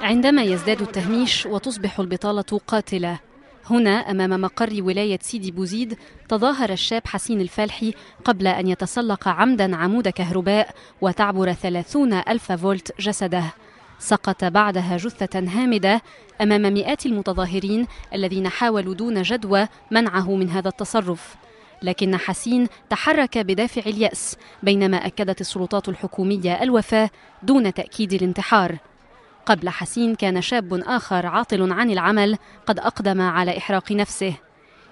عندما يزداد التهميش وتصبح البطالة قاتلة هنا أمام مقر ولاية سيدي بوزيد تظاهر الشاب حسين الفالحي قبل أن يتسلق عمدا عمود كهرباء وتعبر ثلاثون ألف فولت جسده سقط بعدها جثة هامدة أمام مئات المتظاهرين الذين حاولوا دون جدوى منعه من هذا التصرف لكن حسين تحرك بدافع اليأس بينما أكدت السلطات الحكومية الوفاة دون تأكيد الانتحار قبل حسين كان شاب آخر عاطل عن العمل قد أقدم على إحراق نفسه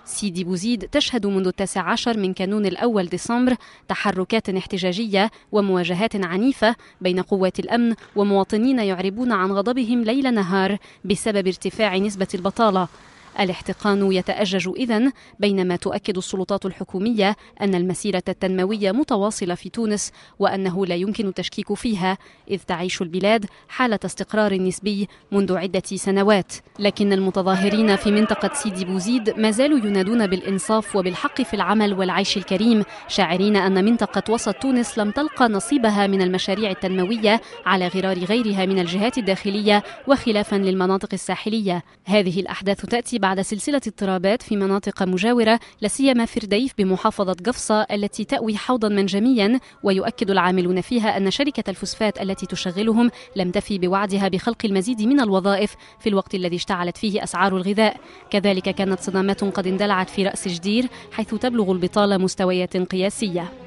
سيدي بوزيد تشهد منذ التاسع عشر من كانون الأول ديسمبر تحركات احتجاجية ومواجهات عنيفة بين قوات الأمن ومواطنين يعربون عن غضبهم ليل نهار بسبب ارتفاع نسبة البطالة الاحتقان يتأجج إذا بينما تؤكد السلطات الحكومية أن المسيرة التنموية متواصلة في تونس وأنه لا يمكن تشكيك فيها إذ تعيش البلاد حالة استقرار نسبي منذ عدة سنوات لكن المتظاهرين في منطقة سيدي بوزيد ما زالوا ينادون بالإنصاف وبالحق في العمل والعيش الكريم شاعرين أن منطقة وسط تونس لم تلقى نصيبها من المشاريع التنموية على غرار غيرها من الجهات الداخلية وخلافا للمناطق الساحلية هذه الأحداث تأتي بعد سلسلة اضطرابات في مناطق مجاورة في فرديف بمحافظة قفصة التي تأوي حوضا منجميا ويؤكد العاملون فيها أن شركة الفوسفات التي تشغلهم لم تفي بوعدها بخلق المزيد من الوظائف في الوقت الذي اشتعلت فيه أسعار الغذاء كذلك كانت صدمات قد اندلعت في رأس جدير حيث تبلغ البطالة مستويات قياسية